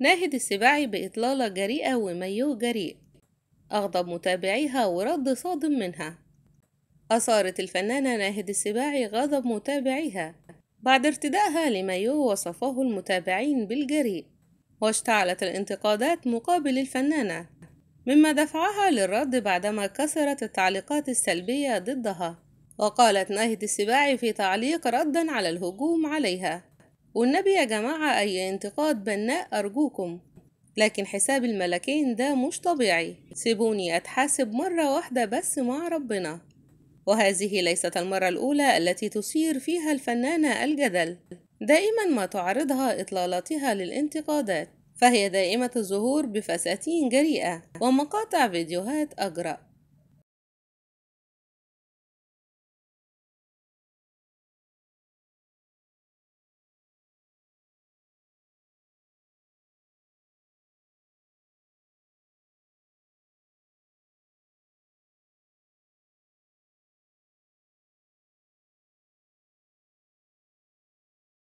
ناهد السباعي بإطلالة جريئة وميو جريء أغضب متابعيها ورد صادم منها أثارت الفنانة ناهد السباعي غضب متابعيها بعد ارتدائها لمايو وصفه المتابعين بالجريء واشتعلت الانتقادات مقابل الفنانة مما دفعها للرد بعدما كثرت التعليقات السلبية ضدها وقالت ناهد السباعي في تعليق ردا على الهجوم عليها والنبي يا جماعة أي انتقاد بناء أرجوكم لكن حساب الملكين ده مش طبيعي سيبوني أتحاسب مرة واحدة بس مع ربنا وهذه ليست المرة الأولى التي تثير فيها الفنانة الجدل دائما ما تعرضها إطلالاتها للانتقادات فهي دائمة الظهور بفساتين جريئة ومقاطع فيديوهات أجرأ